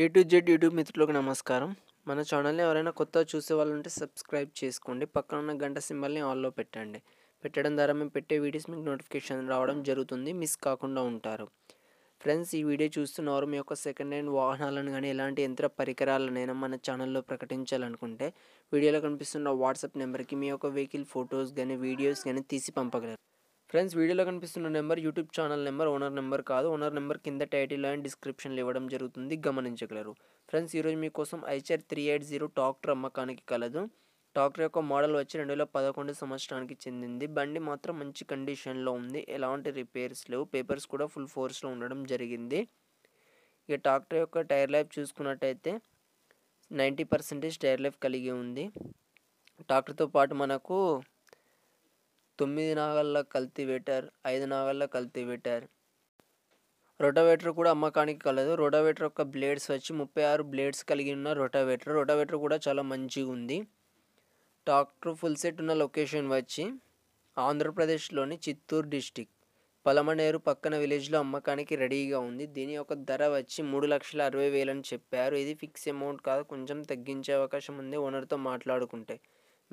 YouTube Z YouTube మిత్రులకు నమస్కారం మన ఛానల్ని ఎవరైనా కొత్త చూసే వాళ్ళు ఉంటే సబ్స్క్రైబ్ చేసుకోండి పక్కన ఉన్న గంట సింబల్ని ఆల్లో పెట్టండి పెట్టడం ద్వారా మేము పెట్టే వీడియోస్ మీకు నోటిఫికేషన్ రావడం జరుగుతుంది మిస్ కాకుండా ఉంటారు ఫ్రెండ్స్ ఈ వీడియో చూస్తున్నవారు మీ యొక్క సెకండ్ హ్యాండ్ వాహనాలను కానీ ఎలాంటి యంత్ర పరికరాలనైనా మన ఛానల్లో ప్రకటించాలనుకుంటే వీడియోలో కనిపిస్తున్న వాట్సాప్ నెంబర్కి మీ యొక్క వెహికల్ ఫొటోస్ కానీ వీడియోస్ కానీ తీసి పంపగలరు ఫ్రెండ్స్ వీడియోలో కనిపిస్తున్న number YouTube channel number owner number కాదు ఓనర్ నెంబర్ కింద టైటిల్ అండ్ డిస్క్రిప్షన్లు ఇవ్వడం జరుగుతుంది గమనించగలరు ఫ్రెండ్స్ ఈరోజు మీకోసం Eicher three eight zero tractor అమ్మకానికి కలదు టాక్టర్ యొక్క మోడల్ వచ్చి రెండు వేల పదకొండు సంవత్సరానికి చెందింది బండి మాత్రం మంచి కండిషన్లో ఉంది ఎలాంటి రిపేర్స్ లేవు పేపర్స్ కూడా ఫుల్ ఫోర్స్లో ఉండడం జరిగింది ఇక టాక్టర్ యొక్క టైర్ లైఫ్ చూసుకున్నట్టయితే నైంటీ పర్సెంటేజ్ టైర్ లైఫ్ కలిగి ఉంది టాక్టర్తో పాటు మనకు తొమ్మిది నాగళ్ళ కల్తివేటర్ ఐదు నాగళ్ళ కల్తివేటర్ రొటవేటర్ కూడా అమ్మకానికి కలదు రొటవేటర్ యొక్క బ్లేడ్స్ వచ్చి ముప్పై ఆరు బ్లేడ్స్ కలిగి ఉన్న రొటవేటర్ రొటవేటర్ కూడా చాలా మంచిగా ఉంది టాక్టర్ ఫుల్ సెట్ ఉన్న లొకేషన్ వచ్చి ఆంధ్రప్రదేశ్లోని చిత్తూరు డిస్టిక్ పలమనేరు పక్కన విలేజ్లో అమ్మకానికి రెడీగా ఉంది దీని యొక్క ధర వచ్చి మూడు లక్షల అరవై అని చెప్పారు ఇది ఫిక్స్ అమౌంట్ కాదు కొంచెం తగ్గించే అవకాశం ఉంది ఓనర్తో మాట్లాడుకుంటే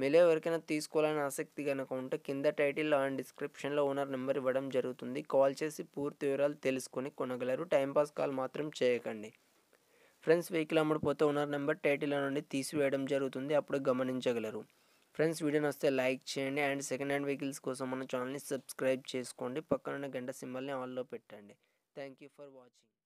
మీలో ఎవరికైనా తీసుకోవాలని ఆసక్తి కనుక ఉంటే కింద టైటిల్ అండ్ డిస్క్రిప్షన్లో ఓనర్ నెంబర్ ఇవ్వడం జరుగుతుంది కాల్ చేసి పూర్తి వివరాలు తెలుసుకొని కొనగలరు టైంపాస్ కాల్ మాత్రం చేయకండి ఫ్రెండ్స్ వెహికల్ అమ్ముడిపోతే ఓనర్ నెంబర్ టైటిల్ నుండి తీసివేయడం జరుగుతుంది అప్పుడు గమనించగలరు ఫ్రెండ్స్ వీడియోని వస్తే లైక్ చేయండి అండ్ సెకండ్ హ్యాండ్ వెహికల్స్ కోసం మన ఛానల్ని సబ్స్క్రైబ్ చేసుకోండి పక్కనున్న గంట సింబల్ని ఆన్లో పెట్టండి థ్యాంక్ యూ ఫర్ వాచింగ్